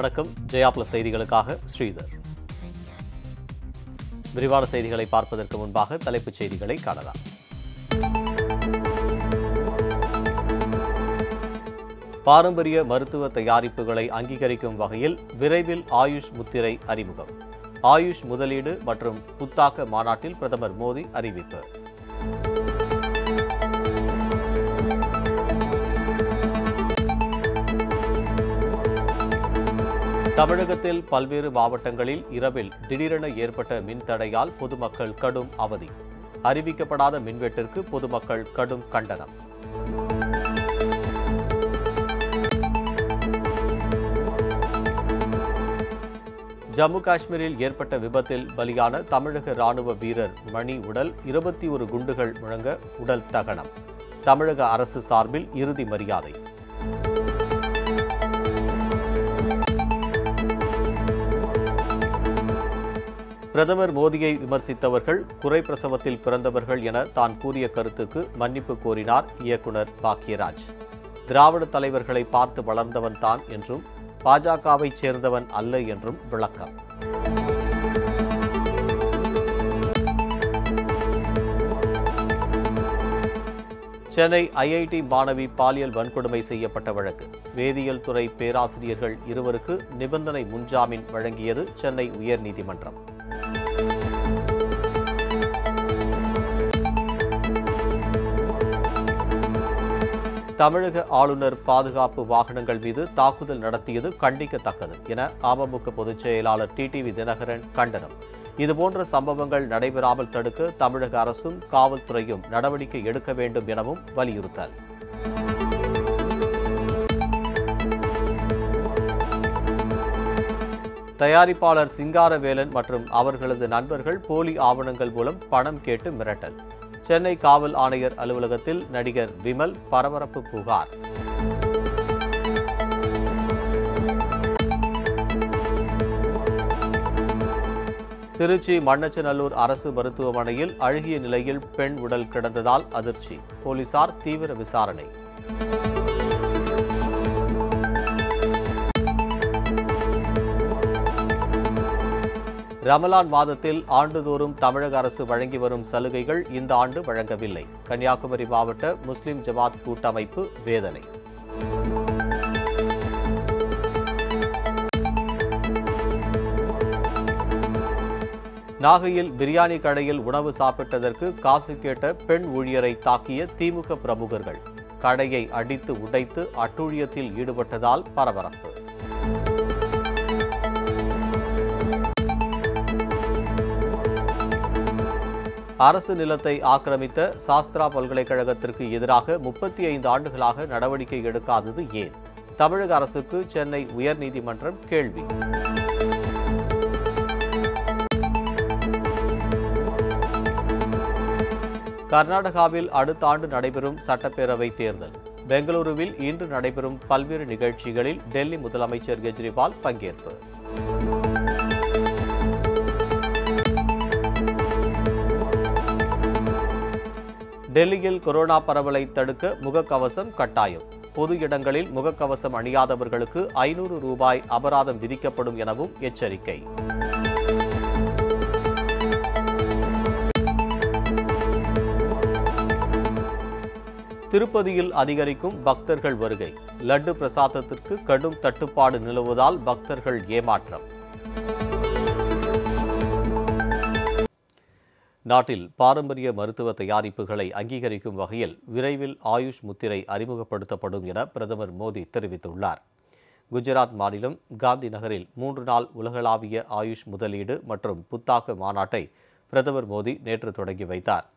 வணக்கம் ஜெயா பிளஸ் செய்திகளுக்காக ஸ்ரீதர் விரிவான செய்திகளை பார்ப்பதற்கு முன்பாக தலைப்புச் செய்திகளை காணலாம் பாரம்பரிய மருத்துவ தயாரிப்புகளை அங்கீகரிக்கும் வகையில் விரைவில் ஆயுஷ் முத்திரை அறிமுகம் ஆயுஷ் முதலீடு மற்றும் புத்தாக்க மாநாட்டில் பிரதமர் மோடி அறிவிப்பு தமிழகத்தில் பல்வேறு மாவட்டங்களில் இரவில் திடீரென ஏற்பட்ட மின்தடையால் பொதுமக்கள் கடும் அவதி அறிவிக்கப்படாத மின்வெட்டிற்கு பொதுமக்கள் கடும் கண்டனம் ஜம்மு காஷ்மீரில் ஏற்பட்ட விபத்தில் பலியான தமிழக ராணுவ வீரர் மணி உடல் இருபத்தி ஒரு குண்டுகள் முழங்க உடல் தகனம் தமிழக அரசு சார்பில் இறுதி மரியாதை பிரதமர் மோடியை விமர்சித்தவர்கள் குறை பிரசவத்தில் பிறந்தவர்கள் என தான் கூறிய கருத்துக்கு மன்னிப்பு கோரினார் இயக்குனர் பாக்யராஜ் திராவிட தலைவர்களை பார்த்து வளர்ந்தவன் தான் என்றும் பாஜகவைச் சேர்ந்தவன் அல்ல என்றும் விளக்கம் சென்னை ஐஐடி மாணவி பாலியல் வன்கொடுமை செய்யப்பட்ட வழக்கு வேதியியல் துறை பேராசிரியர்கள் இருவருக்கு நிபந்தனை முன்ஜாமீன் வழங்கியது சென்னை உயர்நீதிமன்றம் தமிழக ஆளுநர் பாதுகாப்பு வாகனங்கள் மீது தாக்குதல் நடத்தியது கண்டிக்கத்தக்கது என அமமுக பொதுச் செயலாளர் டிடிவி தினகரன் கண்டனம் இதுபோன்ற சம்பவங்கள் நடைபெறாமல் தடுக்க தமிழக அரசும் காவல்துறையும் நடவடிக்கை எடுக்க வேண்டும் எனவும் வலியுறுத்தல் தயாரிப்பாளர் சிங்காரவேலன் மற்றும் அவர்களது நண்பர்கள் போலி ஆவணங்கள் மூலம் பணம் கேட்டு மிரட்டல் சென்னை காவல் ஆணையர் அலுவலகத்தில் நடிகர் விமல் பரபரப்பு புகார் திருச்சி மண்ணச்சநல்லூர் அரசு மருத்துவமனையில் அழுகிய நிலையில் பெண் உடல் கிடந்ததால் அதிர்ச்சி போலீசார் தீவிர விசாரணை ரமலான் மாதத்தில் ஆண்டுதோறும் தமிழக அரசு வழங்கி வரும் சலுகைகள் இந்த ஆண்டு வழங்கவில்லை கன்னியாகுமரி மாவட்ட முஸ்லிம் ஜமாத் கூட்டமைப்பு வேதனை நாகையில் பிரியாணி கடையில் உணவு சாப்பிட்டதற்கு காசு கேட்ட பெண் ஊழியரை தாக்கிய திமுக பிரமுகர்கள் கடையை அடித்து உடைத்து அட்டூழியத்தில் ஈடுபட்டதால் பரபரப்பு அரசு நிலத்தை ஆக்கிரமித்த சாஸ்திரா பல்கலைக்கழகத்திற்கு எதிராக முப்பத்தி ஐந்து ஆண்டுகளாக நடவடிக்கை எடுக்காதது ஏன் தமிழக அரசுக்கு சென்னை உயர்நீதிமன்றம் கேள்வி கர்நாடகாவில் அடுத்த ஆண்டு நடைபெறும் சட்டப்பேரவை தேர்தல் பெங்களூருவில் இன்று நடைபெறும் பல்வேறு நிகழ்ச்சிகளில் டெல்லி முதலமைச்சர் கெஜ்ரிவால் பங்கேற்பு டெல்லியில் கொரோனா பரவலை தடுக்க முகக்கவசம் கட்டாயம் பொது இடங்களில் முகக்கவசம் அணியாதவர்களுக்கு ஐநூறு ரூபாய் அபராதம் விதிக்கப்படும் எனவும் எச்சரிக்கை திருப்பதியில் அதிகரிக்கும் பக்தர்கள் வருகை லட்டு பிரசாதத்திற்கு கடும் தட்டுப்பாடு நிலவுவதால் பக்தர்கள் ஏமாற்றம் நாட்டில் பாரம்பரிய மருத்துவ தயாரிப்புகளை அங்கீகரிக்கும் வகையில் விரைவில் ஆயுஷ் முத்திரை அறிமுகப்படுத்தப்படும் என பிரதமர் மோடி தெரிவித்துள்ளார் குஜராத் மாநிலம் காந்தி நகரில் மூன்று நாள் உலகளாவிய ஆயுஷ் முதலீடு மற்றும் புத்தாக்க மாநாட்டை பிரதமர் மோடி நேற்று தொடங்கி வைத்தார்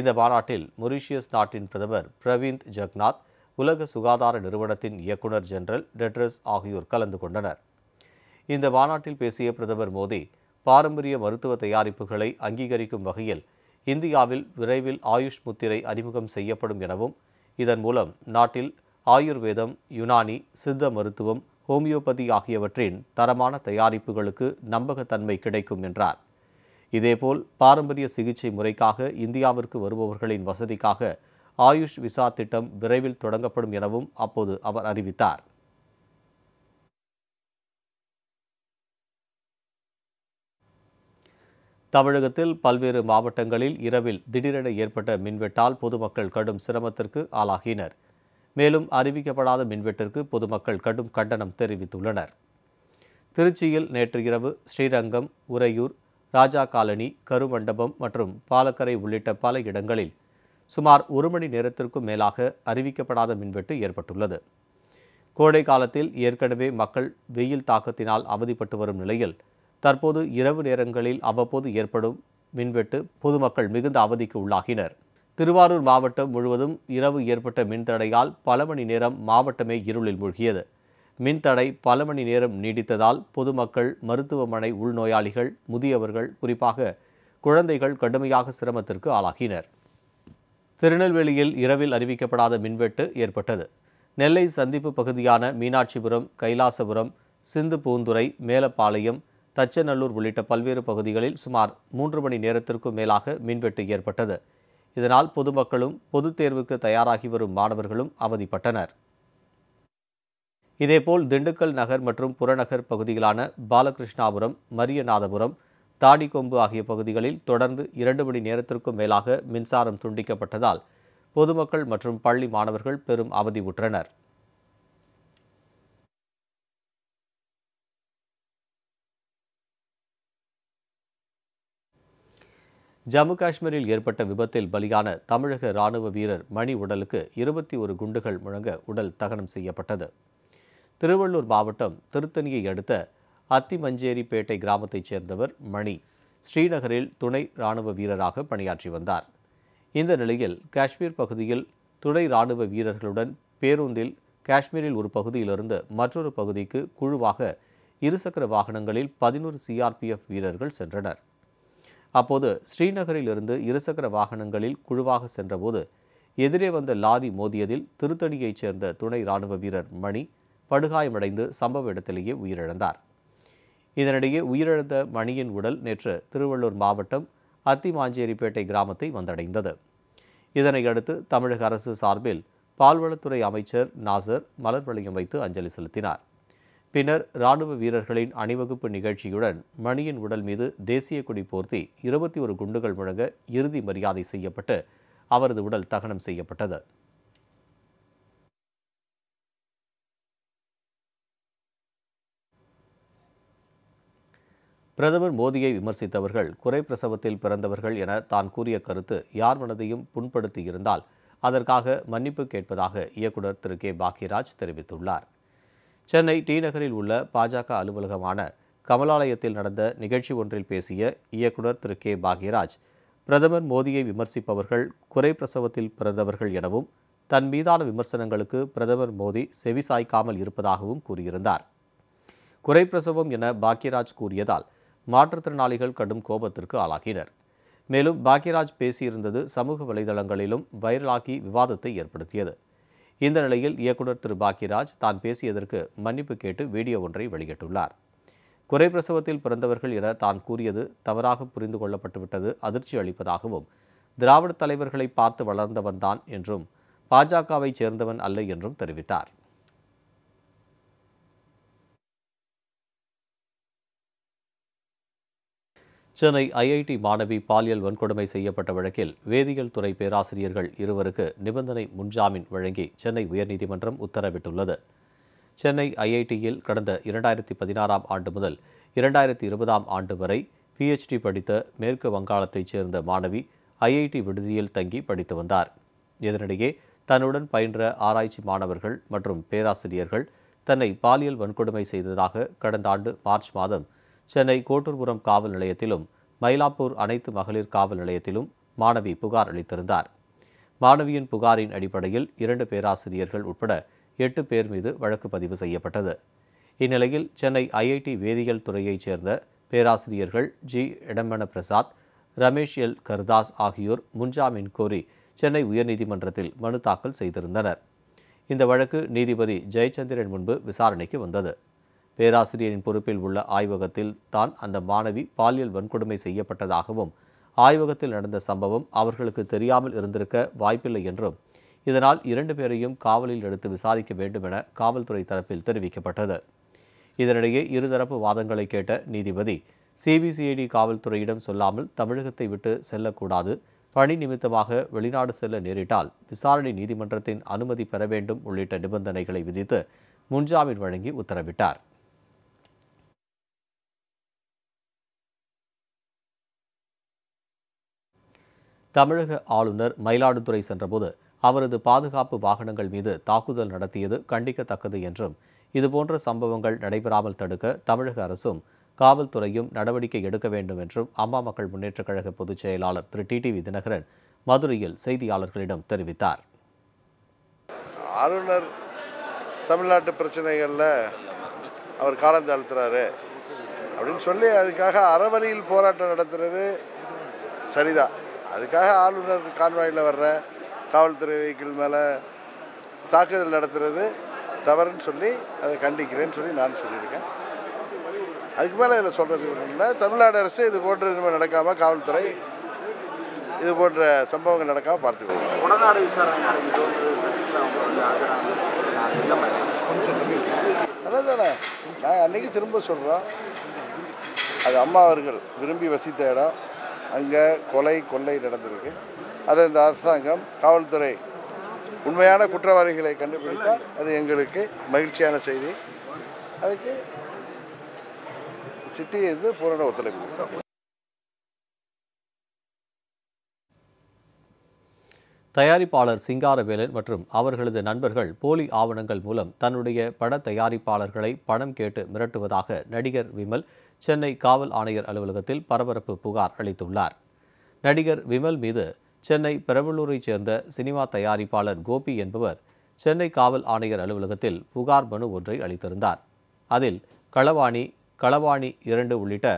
இந்த மாநாட்டில் மொரிஷியஸ் நாட்டின் பிரதமர் பிரவீந்த் ஜக்நாத் உலக சுகாதார நிறுவனத்தின் இயக்குநர் ஜெனரல் டெட்ரஸ் ஆகியோர் கலந்து கொண்டனர் இந்த மாநாட்டில் பேசிய பிரதமர் மோடி பாரம்பரிய மருத்துவ தயாரிப்புகளை அங்கீகரிக்கும் வகையில் இந்தியாவில் விரைவில் ஆயுஷ் முத்திரை அறிமுகம் செய்யப்படும் எனவும் இதன் மூலம் நாட்டில் ஆயுர்வேதம் யுனானி சித்த மருத்துவம் ஹோமியோபதி ஆகியவற்றின் தரமான தயாரிப்புகளுக்கு நம்பகத்தன்மை கிடைக்கும் என்றார் இதேபோல் பாரம்பரிய சிகிச்சை முறைக்காக இந்தியாவிற்கு வருபவர்களின் வசதிக்காக ஆயுஷ் விசா திட்டம் விரைவில் தொடங்கப்படும் எனவும் அப்போது அவர் அறிவித்தார் தமிழகத்தில் பல்வேறு மாவட்டங்களில் இரவில் திடீரென ஏற்பட்ட மின்வெட்டால் பொதுமக்கள் கடும் சிரமத்திற்கு ஆளாகினர் மேலும் அறிவிக்கப்படாத மின்வெட்டிற்கு பொதுமக்கள் கடும் கண்டனம் தெரிவித்துள்ளனர் திருச்சியில் நேற்று இரவு ஸ்ரீரங்கம் உறையூர் ராஜா காலனி கருமண்டபம் மற்றும் பாலக்கரை உள்ளிட்ட பல இடங்களில் சுமார் ஒரு மணி நேரத்திற்கும் மேலாக அறிவிக்கப்படாத மின்வெட்டு ஏற்பட்டுள்ளது கோடை காலத்தில் ஏற்கனவே மக்கள் வெயில் தாக்கத்தினால் அவதிப்பட்டு வரும் நிலையில் தற்போது இரவு நேரங்களில் அவ்வப்போது ஏற்படும் மின்வெட்டு பொதுமக்கள் மிகுந்த அவதிக்கு உள்ளாகினர் திருவாரூர் மாவட்டம் முழுவதும் இரவு ஏற்பட்ட மின்தடையால் பல மணி நேரம் மாவட்டமே இருளில் மூழ்கியது மின்தடை பல மணி நேரம் நீடித்ததால் பொதுமக்கள் மருத்துவமனை உள்நோயாளிகள் முதியவர்கள் குறிப்பாக குழந்தைகள் கடுமையாக சிரமத்திற்கு ஆளாகினர் திருநெல்வேலியில் இரவில் அறிவிக்கப்படாத மின்வெட்டு ஏற்பட்டது நெல்லை சந்திப்பு பகுதியான மீனாட்சிபுரம் கைலாசபுரம் சிந்து பூந்துரை மேலப்பாளையம் தச்சநல்லூர் உள்ளிட்ட பல்வேறு பகுதிகளில் சுமார் மூன்று மணி நேரத்திற்கும் மேலாக மின்வெட்டு ஏற்பட்டது இதனால் பொதுமக்களும் பொதுத் தேர்வுக்கு தயாராகி வரும் மாணவர்களும் அவதிப்பட்டனர் இதேபோல் திண்டுக்கல் நகர் மற்றும் புறநகர் பகுதிகளான பாலகிருஷ்ணாபுரம் மரியநாதபுரம் தாடிக்கொம்பு ஆகிய பகுதிகளில் தொடர்ந்து இரண்டு மணி நேரத்திற்கும் மேலாக மின்சாரம் துண்டிக்கப்பட்டதால் பொதுமக்கள் மற்றும் பள்ளி மாணவர்கள் பெரும் அவதி உற்றனர் ஜம்மு காஷ்மீரில் ஏற்பட்ட விபத்தில் பலியான தமிழக ராணுவ வீரர் மணி உடலுக்கு இருபத்தி ஒரு குண்டுகள் முழங்க உடல் தகனம் செய்யப்பட்டது திருவள்ளூர் மாவட்டம் திருத்தணியை அடுத்த அத்திமஞ்சேரிப்பேட்டை கிராமத்தைச் சேர்ந்தவர் மணி ஸ்ரீநகரில் துணை ராணுவ வீரராக பணியாற்றி வந்தார் இந்த நிலையில் காஷ்மீர் பகுதியில் துணை ராணுவ வீரர்களுடன் பேருந்தில் காஷ்மீரில் ஒரு பகுதியிலிருந்து மற்றொரு பகுதிக்கு குழுவாக இருசக்கர வாகனங்களில் பதினோரு சிஆர்பிஎஃப் வீரர்கள் சென்றனர் அப்போது ஸ்ரீநகரிலிருந்து இருசக்கர வாகனங்களில் குழுவாக சென்றபோது எதிரே வந்த லாரி மோதியதில் திருத்தணியைச் சேர்ந்த துணை ராணுவ வீரர் மணி படுகாயமடைந்து சம்பவ இடத்திலேயே உயிரிழந்தார் இதனிடையே உயிரிழந்த மணியின் உடல் நேற்று திருவள்ளூர் மாவட்டம் அத்திமாஞ்சேரிப்பேட்டை கிராமத்தை வந்தடைந்தது இதனையடுத்து தமிழக அரசு சார்பில் பால்வளத்துறை அமைச்சர் நாசர் மலர் வளையம் வைத்து அஞ்சலி செலுத்தினார் பின்னர் ராணுவ வீரர்களின் அணிவகுப்பு நிகழ்ச்சியுடன் மணியின் உடல் மீது தேசிய கொடி போர்த்தி இருபத்தி ஒரு குண்டுகள் முழங்க இறுதி மரியாதை செய்யப்பட்டு அவரது உடல் தகனம் செய்யப்பட்டது பிரதமர் மோடியை விமர்சித்தவர்கள் குறை பிரசவத்தில் பிறந்தவர்கள் என தான் கூறிய கருத்து யார் மனதையும் புண்படுத்தியிருந்தால் அதற்காக மன்னிப்பு கேட்பதாக இயக்குநர் திரு கே பாக்யராஜ் தெரிவித்துள்ளார் சென்னை டி நகரில் உள்ள பாஜக அலுவலகமான கமலாலயத்தில் நடந்த நிகழ்ச்சி ஒன்றில் பேசிய இயக்குனர் திரு கே பாக்யராஜ் பிரதமர் மோடியை விமர்சிப்பவர்கள் குறை பிரசவத்தில் பிறந்தவர்கள் எனவும் தன் மீதான விமர்சனங்களுக்கு பிரதமர் மோடி செவி சாய்க்காமல் இருப்பதாகவும் கூறியிருந்தார் குறை பிரசவம் என பாக்யராஜ் கூறியதால் மாற்றுத்திறனாளிகள் கடும் கோபத்திற்கு ஆளாகினர் மேலும் பாக்யராஜ் பேசியிருந்தது சமூக வலைதளங்களிலும் வைரலாகி விவாதத்தை ஏற்படுத்தியது இந்த நிலையில் இயக்குநர் திரு பாக்கியராஜ் தான் பேசியதற்கு மன்னிப்பு கேட்டு வீடியோ ஒன்றை வெளியிட்டுள்ளார் குறை பிரசவத்தில் பிறந்தவர்கள் என தான் கூறியது தவறாக புரிந்து கொள்ளப்பட்டுவிட்டது அதிர்ச்சி அளிப்பதாகவும் திராவிட தலைவர்களை பார்த்து வளர்ந்தவன்தான் என்றும் பாஜகவை சேர்ந்தவன் அல்ல என்றும் தெரிவித்தார் சென்னை ஐஐடி மாணவி பாலியல் வன்கொடுமை செய்யப்பட்ட வழக்கில் வேதியியல் துறை பேராசிரியர்கள் இருவருக்கு நிபந்தனை முன்ஜாமீன் வழங்கி சென்னை உயர்நீதிமன்றம் உத்தரவிட்டுள்ளது சென்னை ஐஐடியில் கடந்த இரண்டாயிரத்தி பதினாறாம் ஆண்டு முதல் இரண்டாயிரத்தி இருபதாம் ஆண்டு வரை பிஹெச்டி படித்த மேற்கு வங்காளத்தைச் சேர்ந்த மாணவி ஐஐடி விடுதியில் தங்கி படித்து வந்தார் இதனிடையே தன்னுடன் பயின்ற ஆராய்ச்சி மாணவர்கள் மற்றும் பேராசிரியர்கள் தன்னை பாலியல் வன்கொடுமை செய்ததாக கடந்த ஆண்டு மார்ச் மாதம் சென்னை கோட்டூர்புரம் காவல் நிலையத்திலும் மயிலாப்பூர் அனைத்து மகளிர் காவல் நிலையத்திலும் மாணவி புகார் அளித்திருந்தார் மாணவியின் புகாரின் அடிப்படையில் இரண்டு பேராசிரியர்கள் உட்பட எட்டு பேர் மீது வழக்கு பதிவு செய்யப்பட்டது இந்நிலையில் சென்னை ஐஐடி வேதியியல் துறையைச் சேர்ந்த பேராசிரியர்கள் ஜி இடம்பன பிரசாத் ரமேஷ் எல் கர்தாஸ் ஆகியோர் முன்ஜாமீன் கோரி சென்னை உயர்நீதிமன்றத்தில் மனு தாக்கல் செய்திருந்தனர் இந்த வழக்கு நீதிபதி ஜெயச்சந்திரன் முன்பு விசாரணைக்கு வந்தது பேராசிரியரின் பொறுப்பில் உள்ள ஆய்வகத்தில் தான் அந்த மாணவி பாலியல் வன்கொடுமை செய்யப்பட்டதாகவும் ஆய்வகத்தில் நடந்த சம்பவம் அவர்களுக்கு தெரியாமல் இருந்திருக்க வாய்ப்பில்லை என்றும் இதனால் இரண்டு பேரையும் காவலில் எடுத்து விசாரிக்க வேண்டும் என காவல்துறை தரப்பில் தெரிவிக்கப்பட்டது இதனிடையே இருதரப்பு வாதங்களை கேட்ட நீதிபதி சிபிசிஐடி காவல்துறையிடம் சொல்லாமல் தமிழகத்தை விட்டு செல்லக்கூடாது பணி நிமித்தமாக வெளிநாடு செல்ல நேரிட்டால் விசாரணை நீதிமன்றத்தின் அனுமதி பெற வேண்டும் உள்ளிட்ட நிபந்தனைகளை விதித்து முன்ஜாமீன் வழங்கி உத்தரவிட்டார் தமிழக ஆளுநர் மயிலாடுதுறை சென்றபோது அவரது பாதுகாப்பு வாகனங்கள் மீது தாக்குதல் நடத்தியது கண்டிக்கத்தக்கது என்றும் இதுபோன்ற சம்பவங்கள் நடைபெறாமல் தடுக்க தமிழக அரசும் காவல்துறையும் நடவடிக்கை எடுக்க வேண்டும் என்றும் அம்மா மக்கள் முன்னேற்றக் கழக பொதுச் செயலாளர் திரு வி தினகரன் மதுரையில் செய்தியாளர்களிடம் தெரிவித்தார் ஆளுநர் தமிழ்நாட்டு பிரச்சனைகளில் அவர் காலம் தாழ்த்துறாரு அப்படின்னு சொல்லி அதுக்காக அறவழியில் போராட்டம் நடத்துறது சரிதான் அதுக்காக ஆளுநர் கான்வாயில் வர்ற காவல்துறை வெஹிக்கிள் மேலே தாக்குதல் நடத்துறது தவறுன்னு சொல்லி அதை கண்டிக்கிறேன்னு சொல்லி நான் சொல்லியிருக்கேன் அதுக்கு மேலே இதில் சொல்கிறது இல்லை தமிழ்நாடு அரசு இது போன்ற இனிமேல் நடக்காமல் காவல்துறை இது போன்ற சம்பவங்கள் நடக்காமல் பார்த்துக்கோங்க உடனாடி தானே நான் அன்றைக்கி திரும்ப சொல்கிறோம் அது அம்மா அவர்கள் விரும்பி வசித்த இடம் அங்கே கொலை கொள்ளை நடந்திருக்கு அதை இந்த அரசாங்கம் காவல்துறை உண்மையான குற்றவாளிகளை கண்டுபிடித்தால் அது எங்களுக்கு மகிழ்ச்சியான செய்தி அதுக்கு சித்தி இருந்து பூரண ஒத்துழைப்பு தயாரிப்பாளர் சிங்காரவேலன் மற்றும் அவர்களது நண்பர்கள் போலி ஆவணங்கள் மூலம் தன்னுடைய பட தயாரிப்பாளர்களை பணம் கேட்டு மிரட்டுவதாக நடிகர் விமல் சென்னை காவல் ஆணையர் அலுவலகத்தில் பரபரப்பு புகார் அளித்துள்ளார் நடிகர் விமல் மீது சென்னை பெரம்பலூரைச் சேர்ந்த சினிமா தயாரிப்பாளர் கோபி என்பவர் சென்னை காவல் ஆணையர் அலுவலகத்தில் புகார் மனு ஒன்றை அளித்திருந்தார் அதில் களவாணி களவாணி இரண்டு உள்ளிட்ட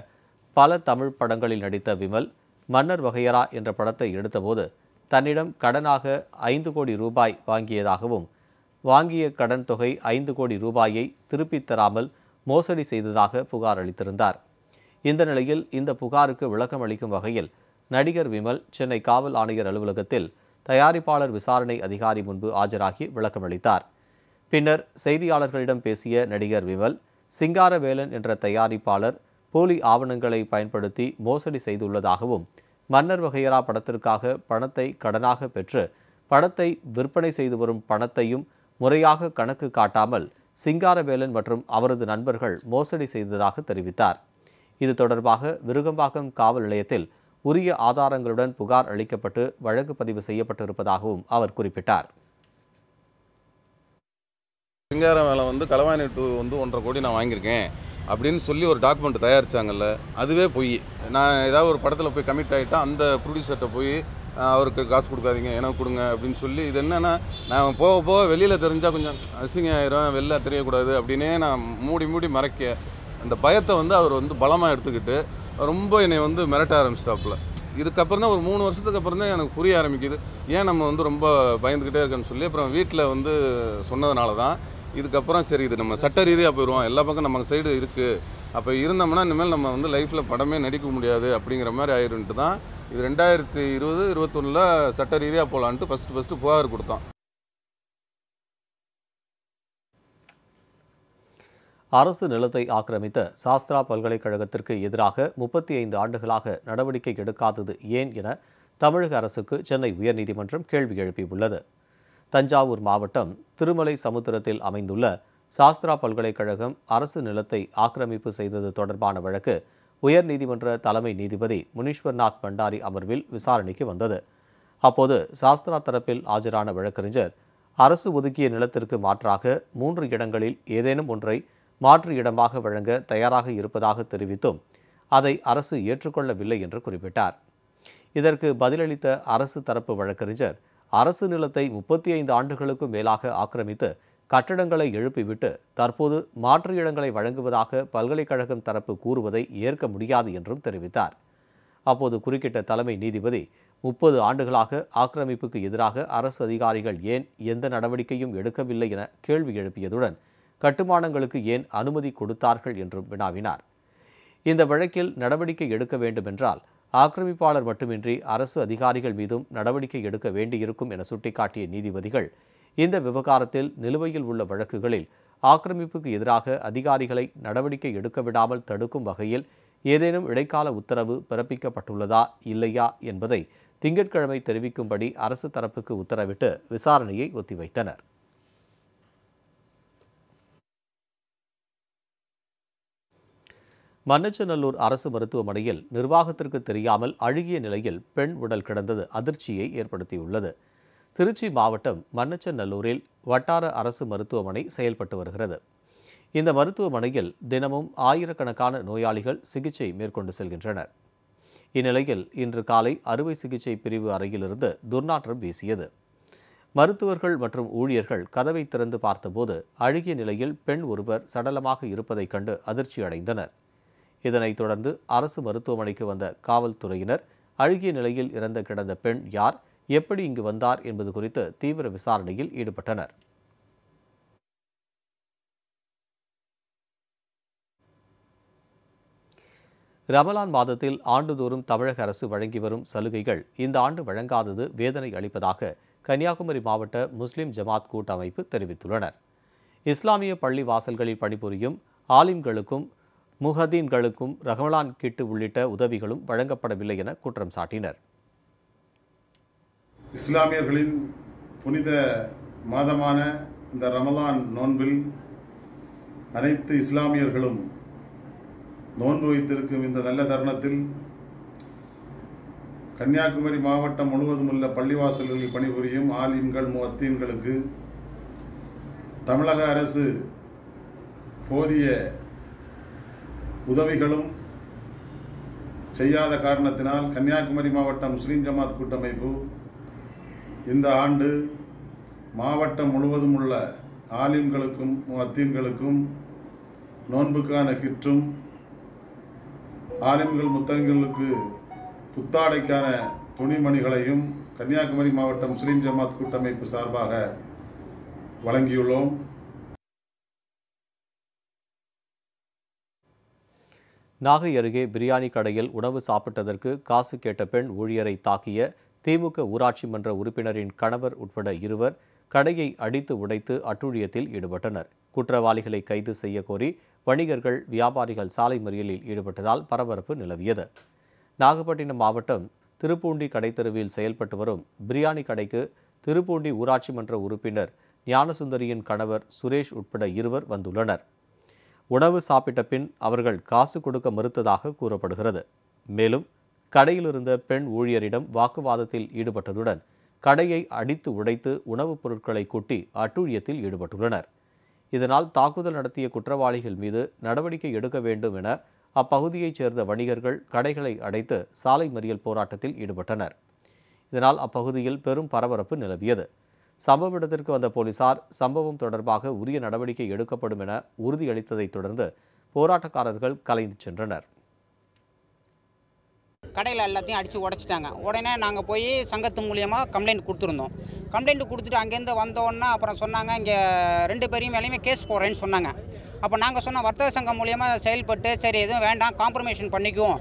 பல தமிழ் படங்களில் நடித்த விமல் மன்னர் வகையரா என்ற படத்தை எடுத்தபோது தன்னிடம் கடனாக ஐந்து கோடி ரூபாய் வாங்கியதாகவும் வாங்கிய கடன் தொகை ஐந்து கோடி ரூபாயை திருப்பித் தராமல் மோசடி செய்ததாக புகார் அளித்திருந்தார் இந்த நிலையில் இந்த புகாருக்கு விளக்கம் அளிக்கும் வகையில் நடிகர் விமல் சென்னை காவல் ஆணையர் அலுவலகத்தில் தயாரிப்பாளர் விசாரணை அதிகாரி முன்பு ஆஜராகி விளக்கம் அளித்தார் பின்னர் செய்தியாளர்களிடம் பேசிய நடிகர் விமல் சிங்காரவேலன் என்ற தயாரிப்பாளர் போலி ஆவணங்களை பயன்படுத்தி மோசடி செய்துள்ளதாகவும் மன்னர் வகையரா படத்திற்காக பணத்தை கடனாக பெற்று படத்தை விற்பனை செய்து வரும் பணத்தையும் முறையாக கணக்கு காட்டாமல் சிங்காரவேலன் மற்றும் அவரது நண்பர்கள் மோசடி செய்ததாக தெரிவித்தார் இது தொடர்பாக விருகம்பாக்கம் காவல் நிலையத்தில் உரிய ஆதாரங்களுடன் புகார் அளிக்கப்பட்டு வழக்கு பதிவு செய்யப்பட்டிருப்பதாகவும் அவர் குறிப்பிட்டார் சிங்காரவேலன் வந்து கலவாணி டூ வந்து ஒன்றரை கோடி நான் வாங்கியிருக்கேன் அப்படின்னு சொல்லி ஒரு டாக்குமெண்ட் தயாரிச்சாங்கல்ல அதுவே பொய் நான் ஏதாவது ஒரு படத்தில் போய் கமிட் ஆகிட்டால் அந்த ப்ரொடியூசர்கிட்ட போய் அவருக்கு காசு கொடுக்காதீங்க எனக்கு கொடுங்க அப்படின்னு சொல்லி இது என்னென்னா நான் போக போக வெளியில் தெரிஞ்சால் கொஞ்சம் அசிங்க ஆயிரும் வெளில தெரியக்கூடாது அப்படின்னே நான் மூடி மூடி மறைக்க அந்த பயத்தை வந்து அவர் வந்து பலமாக எடுத்துக்கிட்டு ரொம்ப என்னை வந்து மிரட்ட ஆரம்பிச்சிட்டாப்புல இதுக்கப்புறம் தான் ஒரு மூணு வருஷத்துக்கு அப்புறம் தான் எனக்கு புரிய ஆரம்பிக்குது ஏன் நம்ம வந்து ரொம்ப பயந்துக்கிட்டே இருக்கேன்னு சொல்லி அப்புறம் வீட்டில் வந்து சொன்னதுனால தான் இதுக்கப்புறம் சரி இது நம்ம சட்ட ரீதியாக போயிடுவோம் எல்லா பக்கம் நம்ம சைடு இருக்குது அப்போ இருந்தோம்னா இனிமேல் நம்ம வந்து லைஃப்பில் படமே நடிக்க முடியாது அப்படிங்கிற மாதிரி ஆயிருன்ட்டு தான் இது ரெண்டாயிரத்தி இருபது இருபத்தொன்னில் சட்ட ரீதியாக போகலான்ட்டு ஃபஸ்ட்டு ஃபஸ்ட்டு புகார் கொடுத்தோம் அரசு நிலத்தை ஆக்கிரமித்த சாஸ்திரா பல்கலைக்கழகத்திற்கு எதிராக முப்பத்தி ஐந்து ஆண்டுகளாக நடவடிக்கை எடுக்காதது ஏன் என தமிழக அரசுக்கு சென்னை உயர்நீதிமன்றம் கேள்வி எழுப்பியுள்ளது தஞ்சாவூர் மாவட்டம் திருமலை சமுத்திரத்தில் அமைந்துள்ள சாஸ்திரா பல்கலைக்கழகம் அரசு நிலத்தை ஆக்கிரமிப்பு செய்தது தொடர்பான வழக்கு உயர் நீதிமன்ற தலைமை நீதிபதி முனீஸ்வர்நாத் பண்டாரி அமர்வில் விசாரணைக்கு வந்தது அப்போது சாஸ்திரா தரப்பில் ஆஜரான வழக்கறிஞர் அரசு ஒதுக்கிய நிலத்திற்கு மாற்றாக மூன்று இடங்களில் ஏதேனும் ஒன்றை மாற்று இடமாக வழங்க தயாராக இருப்பதாக தெரிவித்தும் அதை அரசு ஏற்றுக்கொள்ளவில்லை என்று குறிப்பிட்டார் இதற்கு பதிலளித்த அரசு தரப்பு வழக்கறிஞர் அரசு நிலத்தை முப்பத்தி ஐந்து ஆண்டுகளுக்கும் மேலாக ஆக்கிரமித்து கட்டடங்களை எழுப்பிவிட்டு தற்போது மாற்று இடங்களை வழங்குவதாக பல்கலைக்கழகம் தரப்பு கூறுவதை ஏற்க முடியாது என்றும் தெரிவித்தார் அப்போது குறுக்கிட்ட தலைமை நீதிபதி முப்பது ஆண்டுகளாக ஆக்கிரமிப்புக்கு எதிராக அரசு அதிகாரிகள் ஏன் எந்த நடவடிக்கையும் எடுக்கவில்லை என கேள்வி எழுப்பியதுடன் கட்டுமானங்களுக்கு ஏன் அனுமதி கொடுத்தார்கள் என்றும் வினாவினார் இந்த வழக்கில் நடவடிக்கை எடுக்க வேண்டுமென்றால் ஆக்கிரமிப்பாளர் மட்டுமின்றி அரசு அதிகாரிகள் மீதும் நடவடிக்கை எடுக்க வேண்டியிருக்கும் என சுட்டிக்காட்டிய நீதிபதிகள் இந்த விவகாரத்தில் நிலுவையில் உள்ள வழக்குகளில் ஆக்கிரமிப்புக்கு எதிராக அதிகாரிகளை நடவடிக்கை எடுக்க விடாமல் தடுக்கும் வகையில் ஏதேனும் இடைக்கால உத்தரவு பிறப்பிக்கப்பட்டுள்ளதா இல்லையா என்பதை திங்கட்கிழமை தெரிவிக்கும்படி அரசு தரப்புக்கு உத்தரவிட்டு விசாரணையை ஒத்திவைத்தனர் மன்னச்சநல்லூர் அரசு மருத்துவமனையில் நிர்வாகத்திற்கு தெரியாமல் அழுகிய நிலையில் பெண் உடல் கிடந்தது அதிர்ச்சியை ஏற்படுத்தியுள்ளது திருச்சி மாவட்டம் மன்னச்சநல்லூரில் வட்டார அரசு மருத்துவமனை செயல்பட்டு வருகிறது இந்த மருத்துவமனையில் தினமும் ஆயிரக்கணக்கான நோயாளிகள் சிகிச்சை மேற்கொண்டு செல்கின்றனர் இந்நிலையில் இன்று காலை அறுவை சிகிச்சை பிரிவு அறையிலிருந்து துர்நாற்றம் வீசியது மருத்துவர்கள் மற்றும் ஊழியர்கள் கதவை திறந்து பார்த்தபோது அழுகிய நிலையில் பெண் ஒருவர் சடலமாக இருப்பதைக் கண்டு அதிர்ச்சி அடைந்தனர் இதனைத் தொடர்ந்து அரசு மருத்துவமனைக்கு வந்த காவல்துறையினர் அழுகிய நிலையில் இறந்து கிடந்த பெண் யார் எப்படி இங்கு வந்தார் என்பது குறித்து தீவிர விசாரணையில் ஈடுபட்டனர் ரமலான் மாதத்தில் ஆண்டுதோறும் தமிழக அரசு வழங்கி வரும் சலுகைகள் இந்த ஆண்டு வழங்காதது வேதனை அளிப்பதாக கன்னியாகுமரி மாவட்ட முஸ்லிம் ஜமாத் கூட்டமைப்பு தெரிவித்துள்ளனர் இஸ்லாமிய பள்ளி வாசல்களில் பணிபுரியும் ஆலிம்களுக்கும் முஹதீன்களுக்கும் ரஹ்மலான் கிட்டு உள்ளிட்ட உதவிகளும் வழங்கப்படவில்லை என குற்றம் சாட்டினர் இஸ்லாமியர்களின் புனித மாதமான இந்த ரமலான் நோன்பில் அனைத்து இஸ்லாமியர்களும் நோன்பு வைத்திருக்கும் இந்த நல்ல தருணத்தில் கன்னியாகுமரி மாவட்டம் முழுவதும் உள்ள பள்ளிவாசல்களில் பணிபுரியும் ஆலிம்கள் முத்தீன்களுக்கு தமிழக அரசு போதிய உதவிகளும் செய்யாத காரணத்தினால் கன்னியாகுமரி மாவட்ட முஸ்லீம் ஜமாத் கூட்டமைப்பு இந்த ஆண்டு மாவட்டம் முழுவதும் உள்ள ஆலிம்களுக்கும் மத்தியன்களுக்கும் நோன்புக்கான கிற்றும் ஆலிம்கள் முத்தங்களுக்கு புத்தாடைக்கான துணிமணிகளையும் கன்னியாகுமரி மாவட்டம் முஸ்லீம் ஜமாத் கூட்டமைப்பு சார்பாக வழங்கியுள்ளோம் நாகை அருகே பிரியாணி கடையில் உணவு சாப்பிட்டதற்கு காசு கேட்ட பெண் ஊழியரை தாக்கிய திமுக ஊராட்சி மன்ற உறுப்பினரின் கணவர் உட்பட இருவர் கடையை அடித்து உடைத்து அட்டூழியத்தில் ஈடுபட்டனர் குற்றவாளிகளை கைது செய்ய கோரி வணிகர்கள் வியாபாரிகள் சாலை மறியலில் ஈடுபட்டதால் பரபரப்பு நிலவியது நாகப்பட்டினம் மாவட்டம் திருப்பூண்டி கடைத்தருவில் செயல்பட்டு வரும் பிரியாணி கடைக்கு திருப்பூண்டி ஊராட்சி மன்ற உறுப்பினர் ஞானசுந்தரியின் கணவர் சுரேஷ் உட்பட இருவர் வந்துள்ளனர் உணவு சாப்பிட்ட பின் அவர்கள் காசு கொடுக்க மறுத்ததாக கூறப்படுகிறது மேலும் கடையில் இருந்த பெண் ஊழியரிடம் வாக்குவாதத்தில் ஈடுபட்டதுடன் கடையை அடித்து உடைத்து உணவுப் பொருட்களை கொட்டி அட்டூழியத்தில் ஈடுபட்டுள்ளனர் இதனால் தாக்குதல் நடத்திய குற்றவாளிகள் மீது நடவடிக்கை எடுக்க வேண்டும் என அப்பகுதியைச் சேர்ந்த வணிகர்கள் கடைகளை அடைத்து சாலை மறியல் போராட்டத்தில் ஈடுபட்டனர் இதனால் அப்பகுதியில் பெரும் பரபரப்பு நிலவியது சம்பவ இடத்திற்கு வந்த போலீசார் சம்பவம் தொடர்பாக உரிய நடவடிக்கை எடுக்கப்படும் என உறுதியளித்ததைத் தொடர்ந்து போராட்டக்காரர்கள் கலைந்து சென்றனர் கடையில் எல்லாத்தையும் அடித்து உடச்சிட்டாங்க உடனே நாங்கள் போய் சங்கத்து மூலியமாக கம்ப்ளைண்ட் கொடுத்துருந்தோம் கம்ப்ளைண்ட் கொடுத்துட்டு அங்கேருந்து வந்தோன்னா அப்புறம் சொன்னாங்க இங்கே ரெண்டு பேரையும் மேலேயுமே கேஸ் போடுறேன்னு சொன்னாங்க அப்போ நாங்கள் சொன்ன வர்த்தக சங்கம் மூலியமாக செயல்பட்டு சரி எதுவும் வேண்டாம் காம்ப்ரமைஷன் பண்ணிக்குவோம்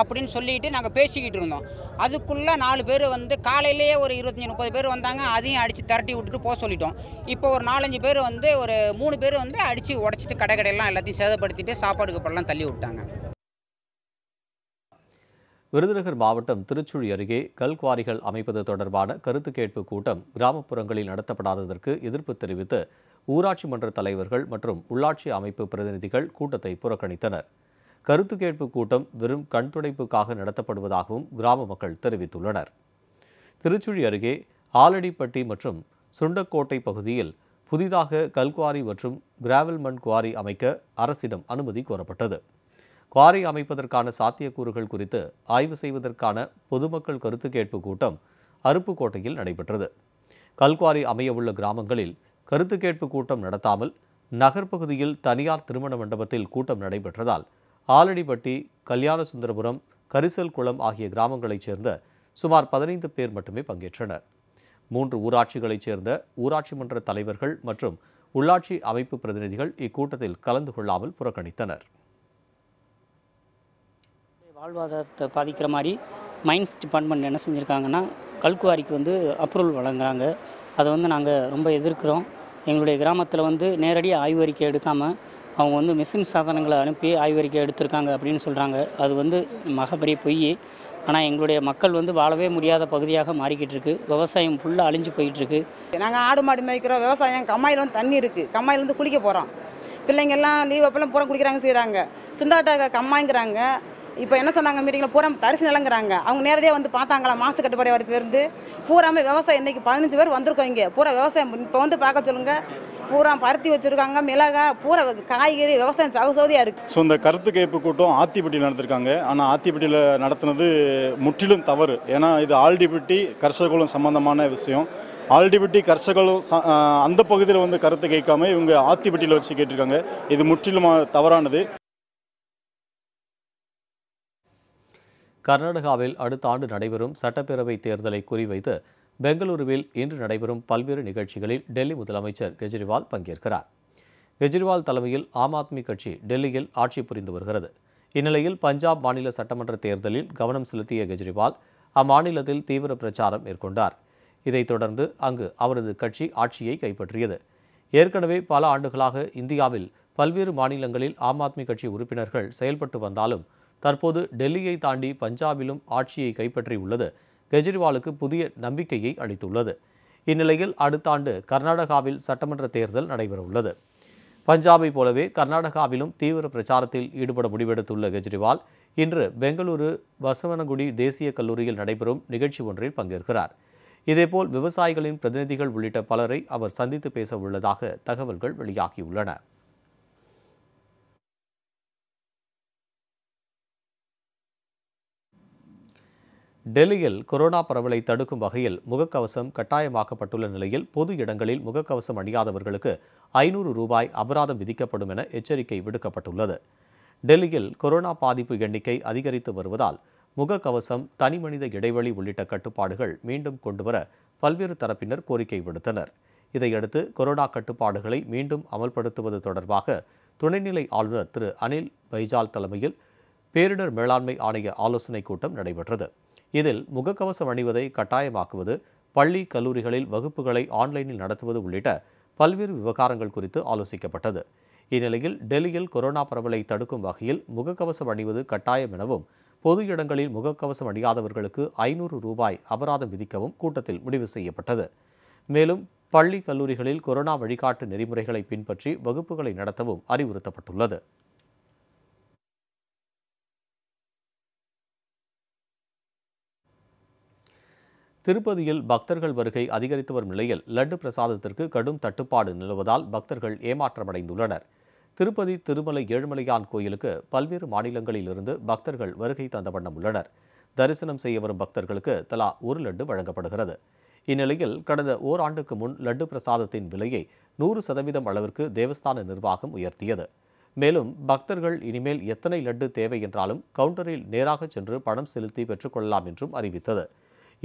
அப்படின்னு சொல்லிட்டு நாங்கள் பேசிக்கிட்டு இருந்தோம் அதுக்குள்ளே நாலு பேர் வந்து காலையிலேயே ஒரு இருபத்தஞ்சி முப்பது பேர் வந்தாங்க அதையும் அடித்து திரட்டி விட்டுட்டு போக சொல்லிட்டோம் இப்போ ஒரு நாலஞ்சு பேர் வந்து ஒரு மூணு பேர் வந்து அடித்து உடச்சிட்டு கடை கடையெல்லாம் எல்லாத்தையும் சேதப்படுத்திட்டு சாப்பாடுக்கு படலாம் தள்ளி விட்டாங்க விருதுநகர் மாவட்டம் திருச்சுழி அருகே கல்குவாரிகள் அமைப்பது தொடர்பான கருத்து கேட்பு கூட்டம் கிராமப்புறங்களில் நடத்தப்படாததற்கு எதிர்ப்பு தெரிவித்து ஊராட்சி மன்ற தலைவர்கள் மற்றும் உள்ளாட்சி அமைப்பு பிரதிநிதிகள் கூட்டத்தை புறக்கணித்தனர் கருத்து கேட்பு கூட்டம் வெறும் கண்துடைப்புக்காக நடத்தப்படுவதாகவும் கிராம மக்கள் தெரிவித்துள்ளனர் திருச்சுழி அருகே ஆலடிப்பட்டி மற்றும் சுண்டக்கோட்டை பகுதியில் புதிதாக கல்குவாரி மற்றும் கிராவல் மண் குவாரி அமைக்க அரசிடம் அனுமதி கோரப்பட்டது குவாரி அமைப்பதற்கான சாத்தியக்கூறுகள் குறித்து ஆய்வு செய்வதற்கான பொதுமக்கள் கருத்து கேட்பு கூட்டம் அருப்புக்கோட்டையில் நடைபெற்றது கல்குவாரி அமையவுள்ள கிராமங்களில் கருத்து கேட்பு கூட்டம் நடத்தாமல் நகர்ப்பகுதியில் தனியார் திருமண மண்டபத்தில் கூட்டம் நடைபெற்றதால் ஆலடிப்பட்டி கல்யாண சுந்தரபுரம் கரிசல் குளம் ஆகிய கிராமங்களைச் சேர்ந்த சுமார் பதினைந்து பேர் மட்டுமே பங்கேற்றனர் மூன்று ஊராட்சிகளைச் சேர்ந்த ஊராட்சி மன்ற தலைவர்கள் மற்றும் உள்ளாட்சி அமைப்பு பிரதிநிதிகள் இக்கூட்டத்தில் கலந்து கொள்ளாமல் புறக்கணித்தனர் வாழ்வாதாரத்தை பாதிக்கிற மாதிரி மைன்ஸ் டிபார்ட்மெண்ட் என்ன செஞ்சுருக்காங்கன்னா கல்குவாரிக்கு வந்து அப்ரூவல் வழங்குறாங்க அதை வந்து நாங்கள் ரொம்ப எதிர்க்கிறோம் எங்களுடைய கிராமத்தில் வந்து நேரடியாக ஆய்வறிக்கை எடுக்காமல் அவங்க வந்து மிஷின் சாதனங்களை அனுப்பி ஆய்வறிக்கை எடுத்திருக்காங்க அப்படின்னு சொல்கிறாங்க அது வந்து மகப்பெரிய பொய் ஆனால் எங்களுடைய மக்கள் வந்து வாழவே முடியாத பகுதியாக மாறிக்கிட்டு இருக்குது விவசாயம் ஃபுல்லாக அழிஞ்சு போயிட்டுருக்கு நாங்கள் ஆடு மாடு மேய்க்கிறோம் விவசாயம் கம்மாயில் வந்து தண்ணி இருக்குது கம்மாயில் வந்து குளிக்க போகிறோம் பிள்ளைங்கள்லாம் லீவ் அப்பெல்லாம் புறம் குளிக்கிறாங்க செய்கிறாங்க சுண்டாட்டாக கம்மாய்ங்கிறாங்க இப்போ என்ன சொன்னாங்க மீட்டிங்கில் பூரா தரிசு நிலங்கிறாங்க அவங்க நேரடியாக வந்து பார்த்தாங்களா மாசு கட்டுப்பாடு வரத்துலேருந்து பூராமே விவசாயம் இன்னைக்கு பதினஞ்சு பேர் வந்திருக்கோம் இங்கே பூரா விவசாயம் இப்போ வந்து பார்க்க சொல்லுங்கள் பூரா பருத்தி வச்சுருக்காங்க மிளகா பூரா காய்கறி விவசாயம் சகசோதியாக இருக்குது ஸோ இந்த கருத்து கேட்பு கூட்டம் ஆத்திப்பட்டியில் நடத்திருக்காங்க ஆனால் ஆத்திப்பட்டியில் நடத்தினது முற்றிலும் தவறு ஏன்னா இது ஆல்டிபிட்டி கர்ஷகுலம் சம்பந்தமான விஷயம் ஆல்டிபிட்டி கர்ஷகரும் அந்த பகுதியில் வந்து கருத்து கேட்காம இவங்க ஆத்திப்பட்டியில் வச்சு கேட்டிருக்காங்க இது முற்றிலும் தவறானது கர்நாடகாவில் அடுத்த ஆண்டு நடைபெறும் சட்டப்பேரவை தேர்தலை குறிவைத்து பெங்களூருவில் இன்று நடைபெறும் பல்வேறு நிகழ்ச்சிகளில் டெல்லி முதலமைச்சர் கெஜ்ரிவால் பங்கேற்கிறார் கெஜ்ரிவால் தலைமையில் ஆம் ஆத்மி கட்சி டெல்லியில் ஆட்சி புரிந்து வருகிறது இந்நிலையில் பஞ்சாப் மாநில சட்டமன்ற தேர்தலில் கவனம் செலுத்திய கெஜ்ரிவால் அம்மாநிலத்தில் தீவிர பிரச்சாரம் மேற்கொண்டார் இதைத் தொடர்ந்து அங்கு அவரது கட்சி ஆட்சியை கைப்பற்றியது ஏற்கனவே பல ஆண்டுகளாக இந்தியாவில் பல்வேறு மாநிலங்களில் ஆம் ஆத்மி கட்சி உறுப்பினர்கள் செயல்பட்டு வந்தாலும் தற்போது டெல்லியை தாண்டி பஞ்சாபிலும் ஆட்சியை கைப்பற்றியுள்ளது கெஜ்ரிவாலுக்கு புதிய நம்பிக்கையை அளித்துள்ளது இந்நிலையில் அடுத்த ஆண்டு கர்நாடகாவில் சட்டமன்ற தேர்தல் நடைபெறவுள்ளது பஞ்சாபை போலவே கர்நாடகாவிலும் தீவிர பிரச்சாரத்தில் ஈடுபட முடிவெடுத்துள்ள கெஜ்ரிவால் இன்று பெங்களூரு பசவனகுடி தேசிய கல்லூரியில் நடைபெறும் நிகழ்ச்சி ஒன்றில் பங்கேற்கிறார் இதேபோல் விவசாயிகளின் பிரதிநிதிகள் உள்ளிட்ட பலரை அவர் சந்தித்து பேச உள்ளதாக தகவல்கள் வெளியாகியுள்ளன டெல்லியில் கொரோனா பரவலை தடுக்கும் வகையில் முகக்கவசம் கட்டாயமாக்கப்பட்டுள்ள நிலையில் பொது இடங்களில் முகக்கவசம் அணியாதவர்களுக்கு ஐநூறு ரூபாய் அபராதம் விதிக்கப்படும் என எச்சரிக்கை விடுக்கப்பட்டுள்ளது டெல்லியில் கொரோனா பாதிப்பு எண்ணிக்கை அதிகரித்து வருவதால் முகக்கவசம் தனிமனித இடைவெளி உள்ளிட்ட கட்டுப்பாடுகள் மீண்டும் கொண்டுவர பல்வேறு தரப்பினர் கோரிக்கை விடுத்தனர் இதையடுத்து கொரோனா கட்டுப்பாடுகளை மீண்டும் அமல்படுத்துவது தொடர்பாக துணைநிலை ஆளுநர் திரு அனில் பைஜால் தலைமையில் பேரிடர் மேலாண்மை ஆணைய ஆலோசனைக் கூட்டம் நடைபெற்றது இதில் முகக்கவசம் அணிவதை கட்டாயமாக்குவது பள்ளி கல்லூரிகளில் வகுப்புகளை ஆன்லைனில் நடத்துவது உள்ளிட்ட பல்வேறு விவகாரங்கள் குறித்து ஆலோசிக்கப்பட்டது இந்நிலையில் டெல்லியில் கொரோனா பரவலை தடுக்கும் வகையில் முகக்கவசம் அணிவது கட்டாயம் எனவும் பொது இடங்களில் முகக்கவசம் அணியாதவர்களுக்கு ஐநூறு ரூபாய் அபராதம் விதிக்கவும் கூட்டத்தில் முடிவு செய்யப்பட்டது மேலும் பள்ளி கல்லூரிகளில் கொரோனா வழிகாட்டு நெறிமுறைகளை பின்பற்றி வகுப்புகளை நடத்தவும் அறிவுறுத்தப்பட்டுள்ளது திருப்பதியில் பக்தர்கள் வருகை அதிகரித்து வரும் நிலையில் லட்டு பிரசாதத்திற்கு கடும் தட்டுப்பாடு நிலவுவதால் பக்தர்கள் ஏமாற்றமடைந்துள்ளனர் திருப்பதி திருமலை ஏழுமலையான் கோயிலுக்கு பல்வேறு மாநிலங்களில் இருந்து பக்தர்கள் வருகை தந்த வண்ணம் உள்ளனர் தரிசனம் செய்ய வரும் பக்தர்களுக்கு தலா ஒரு லட்டு வழங்கப்படுகிறது இந்நிலையில் கடந்த ஓராண்டுக்கு முன் லட்டு பிரசாதத்தின் விலையை நூறு சதவீதம் அளவிற்கு தேவஸ்தான நிர்வாகம் உயர்த்தியது மேலும் பக்தர்கள் இனிமேல் எத்தனை லட்டு தேவை என்றாலும் கவுண்டரில் நேராக சென்று பணம் செலுத்தி பெற்றுக்கொள்ளலாம் என்றும் அறிவித்தது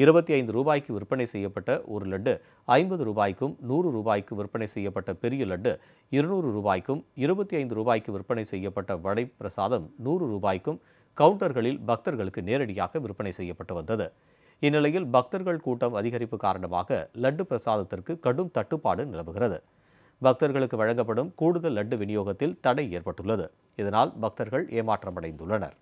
இருபத்தி ஐந்து ரூபாய்க்கு விற்பனை செய்யப்பட்ட ஒரு லட்டு ஐம்பது ரூபாய்க்கும் நூறு ரூபாய்க்கு விற்பனை செய்யப்பட்ட பெரிய லட்டு இருநூறு ரூபாய்க்கும் இருபத்தி ஐந்து ரூபாய்க்கு விற்பனை செய்யப்பட்ட வடை பிரசாதம் நூறு ரூபாய்க்கும் கவுண்டர்களில் பக்தர்களுக்கு நேரடியாக விற்பனை செய்யப்பட்டு வந்தது இந்நிலையில் பக்தர்கள் கூட்டம் அதிகரிப்பு காரணமாக லட்டு பிரசாதத்திற்கு கடும் தட்டுப்பாடு நிலவுகிறது பக்தர்களுக்கு வழங்கப்படும் கூடுதல் லட்டு விநியோகத்தில் தடை ஏற்பட்டுள்ளது இதனால் பக்தர்கள் ஏமாற்றமடைந்துள்ளனர்